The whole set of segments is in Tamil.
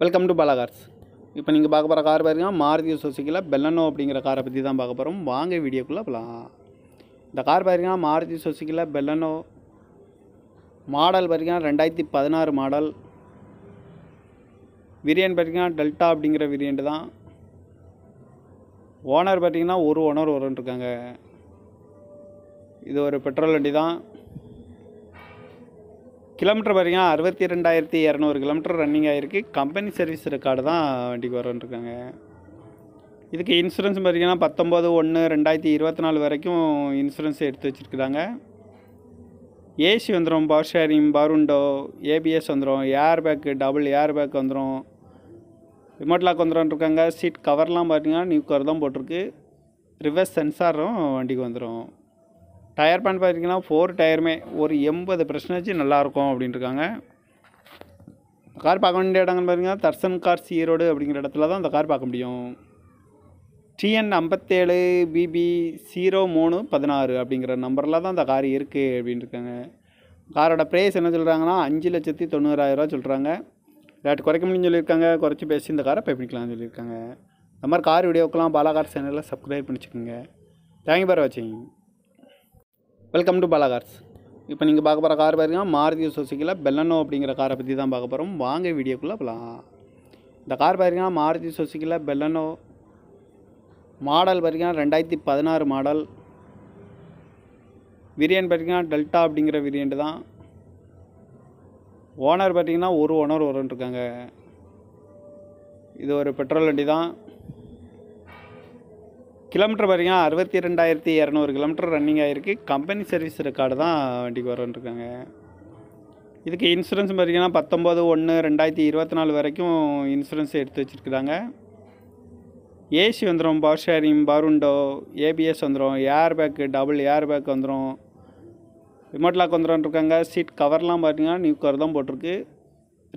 வெல்கம் டு பாலாகார்ஸ் இப்போ நீங்கள் பார்க்க போகிற கார் பார்த்தீங்கன்னா மாருதி சுசுக்கியில் பெல்லனோ அப்படிங்கிற காரை பற்றி தான் பார்க்க போகிறோம் வாங்க வீடியோக்குள்ளே போகலாம் இந்த கார் பார்த்தீங்கன்னா மாருதி சுசுக்கியில் பெல்லனோ மாடல் பார்த்திங்கன்னா ரெண்டாயிரத்தி பதினாறு மாடல் விரியன் பார்த்திங்கன்னா டெல்டா அப்படிங்கிற விரியன்ட்டு தான் ஓனர் பார்த்திங்கன்னா ஒரு ஓனர் ஒருன்னு இது ஒரு பெட்ரோல் வண்டி தான் கிலோமீட்டர் பார்த்தீங்கன்னா அறுபத்தி ரெண்டாயிரத்தி இரநூறு கிலோமீட்டர் ரன்னிங் ஆகிருக்கு கம்பெனி சர்வீஸ் ரெக்கார்டு தான் வண்டிக்கு வரன்ட்ருக்காங்க இதுக்கு இன்சூரன்ஸ் பார்த்தீங்கன்னா பத்தொம்போது ஒன்று ரெண்டாயிரத்தி இருபத்தி நாலு வரைக்கும் இன்சூரன்ஸ் எடுத்து வச்சுருக்குறாங்க ஏசி வந்துடும் பவர் ஷேரிங் பருண்டோ ஏபிஎஸ் வந்துடும் air bag double air bag வந்துடும் ரிமோட் லாக் வந்துடும்ருக்காங்க சீட் கவர்லாம் பார்த்தீங்கன்னா நியூ கவர் தான் போட்டிருக்கு ரிவர்ஸ் சென்சாரும் வண்டிக்கு வந்துடும் டயர் பேன் பார்த்தீங்கன்னா ஃபோர் டயருமே ஒரு எண்பது பர்சன்டேஜ் நல்லாயிருக்கும் இருக்காங்க கார் பார்க்க வேண்டிய இடங்கள்னு பார்த்தீங்கன்னா தர்சன் கார் ஈரோடு அப்படிங்கிற இடத்துல தான் அந்த கார் பார்க்க முடியும் டிஎன் ஐம்பத்தேழு பிபி ஜீரோ மூணு பதினாறு அப்படிங்கிற நம்பரில் தான் அந்த கார் இருக்குது இருக்காங்க காரோட ப்ரைஸ் என்ன சொல்கிறாங்கன்னா அஞ்சு லட்சத்தி தொண்ணூறாயிரரூவா சொல்கிறாங்க ரேட் குறைக்க முடியும்னு சொல்லியிருக்காங்க குறைச்சி பேசி இந்த காரை பே பண்ணிக்கலாம்னு சொல்லியிருக்காங்க இந்த மாதிரி கார் வீடியோக்கெல்லாம் பாலா கார் சேனலில் சப்ஸ்கிரைப் பண்ணிச்சுக்கோங்க தேங்க்யூ பார் வாட்சிங் வெல்கம் டு பாலாகார்ஸ் இப்போ நீங்கள் பார்க்க போகிற கார் பார்த்தீங்கன்னா மாருதி சுசுக்கியில் பெல்லனோ அப்படிங்கிற காரை பற்றி தான் பார்க்க போகிறோம் வாங்க வீடியோக்குள்ளே போகலாம் இந்த கார் பார்த்தீங்கன்னா மாருதி சுசுக்கியில் பெல்லனோ மாடல் பார்த்தீங்கன்னா ரெண்டாயிரத்தி பதினாறு மாடல் விரியன் பார்த்தீங்கன்னா டெல்டா அப்படிங்கிற விரியன்ட் தான் ஓனர் பார்த்தீங்கன்னா ஒரு ஓனர் ஒருன்னு இருக்காங்க இது ஒரு பெட்ரோல் வண்டி தான் கிலோமீட்டர் வரையும் அறுபத்தி ரெண்டாயிரத்தி இரநூறு கிலோமீட்டர் ரன்னிங் ஆகிருக்கு கம்பெனி சர்வீஸ் ரெக்கார்டு தான் வண்டிக்கு இருக்காங்க இதுக்கு இன்சூரன்ஸ் பார்த்தீங்கன்னா பத்தொம்போது ஒன்று ரெண்டாயிரத்தி இருபத்தி நாலு வரைக்கும் இன்சூரன்ஸ் எடுத்து வச்சுருக்குறாங்க ஏசி வந்துடும் பவர் ஷேரிங் பருண்டோ ஏபிஎஸ் வந்துடும் air bag double air bag வந்துடும் ரிமோட் லாக் வந்துடும்ருக்காங்க சீட் கவர்லாம் பார்த்தீங்கன்னா நியூ கவர் தான் போட்டிருக்கு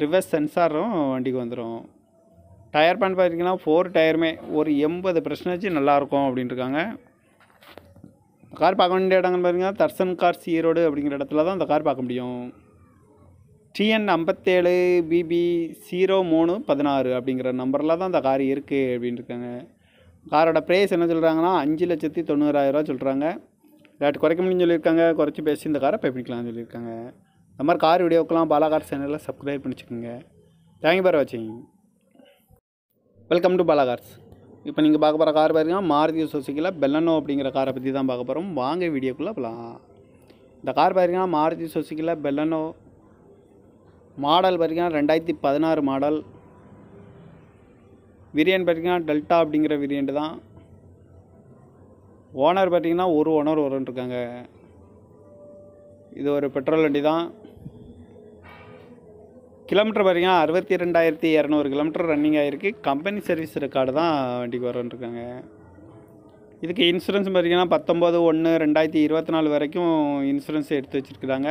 ரிவர்ஸ் சென்சாரும் வண்டிக்கு வந்துடும் டயர் பேண்ட் பார்த்திங்கன்னா ஃபோர் டயருமே ஒரு எண்பது பர்சன்டேஜ் நல்லாயிருக்கும் அப்படின்ட்டுருக்காங்க இந்த கார் பார்க்க வேண்டிய இடங்கள்னு பார்த்தீங்கன்னா தர்சன் கார்ஸ் ஈரோடு அப்படிங்கிற இடத்துல தான் இந்த கார் பார்க்க முடியும் டிஎன் ஐம்பத்தேழு பிபி ஜீரோ மூணு பதினாறு அப்படிங்கிற நம்பரில் தான் இந்த கார் இருக்குது அப்படின்ட்டுருக்காங்க காரோட ப்ரைஸ் என்ன சொல்கிறாங்கன்னா அஞ்சு லட்சத்தி தொண்ணூறாயிரரூவா சொல்கிறாங்க ரேட் குறைக்க முடியும்னு சொல்லியிருக்காங்க குறைச்சி பேசி இந்த காரை பே பண்ணிக்கலாம்னு சொல்லியிருக்காங்க இந்த மாதிரி கார் வீடியோக்கெல்லாம் பாலாகார் சேனலில் சப்ஸ்கிரைப் பண்ணிச்சுக்கோங்க தேங்க்யூ பார் வாட்சிங் வெல்கம் டு பாலா கார்ஸ் இப்போ நீங்கள் பார்க்க போகிற கார் பார்த்தீங்கன்னா மாருதி சுசுக்கியில் பெல்லனோ அப்படிங்கிற காரை பற்றி தான் பார்க்க போகிறோம் வாங்க வீடியோக்குள்ளே போகலாம் இந்த கார் பார்த்தீங்கன்னா மாருதி சுசுக்கியில் பெல்லனோ மாடல் பார்த்தீங்கன்னா ரெண்டாயிரத்தி பதினாறு மாடல் விரியன் பார்த்தீங்கன்னா டெல்டா அப்படிங்கிற விரியன்ட் தான் ஓனர் பார்த்தீங்கன்னா ஒரு ஓனர் இருக்காங்க இது ஒரு பெட்ரோல் வண்டி தான் கிலோமீட்டர் பாருங்க அறுபத்தி ரெண்டாயிரத்தி இரநூறு கிலோமீட்டர் ரன்னிங் ஆகிருக்கு கம்பெனி சர்வீஸ் ரெக்கார்டு தான் வண்டிக்கு வரும்ன்ருக்காங்க இதுக்கு இன்சூரன்ஸ் பார்த்தீங்கன்னா பத்தொம்போது ஒன்று ரெண்டாயிரத்தி இருபத்தி நாலு வரைக்கும் இன்சூரன்ஸ் எடுத்து வச்சுருக்குறாங்க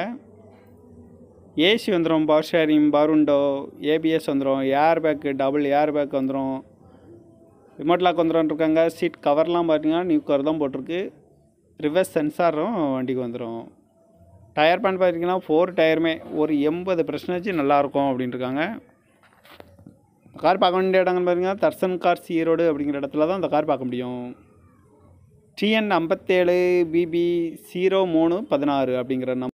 ஏசி வந்துடும் பவர் ஷேரிங் பருண்டோ ஏபிஎஸ் வந்துடும் air bag double air bag வந்துடும் ரிமோட் லாக் வந்துடும்ன்ருக்காங்க சீட் கவர்லாம் பார்த்தீங்கன்னா நியூ கவர் தான் போட்டிருக்கு ரிவர்ஸ் சென்சாரும் வண்டிக்கு வந்துடும் டயர் பேண்ட் பார்த்திங்கன்னா ஃபோர் டயருமே ஒரு எண்பது பிரச்சனை நல்லாயிருக்கும் அப்படின்ட்டுருக்காங்க கார் பார்க்க வேண்டிய இடங்கள்னு பார்த்தீங்கன்னா தர்சன் கார்ஸ் ஈரோடு அப்படிங்கிற இடத்துல தான் அந்த கார் பார்க்க முடியும் டிஎன் ஐம்பத்தேழு பிபி ஜீரோ மூணு பதினாறு அப்படிங்கிற நம்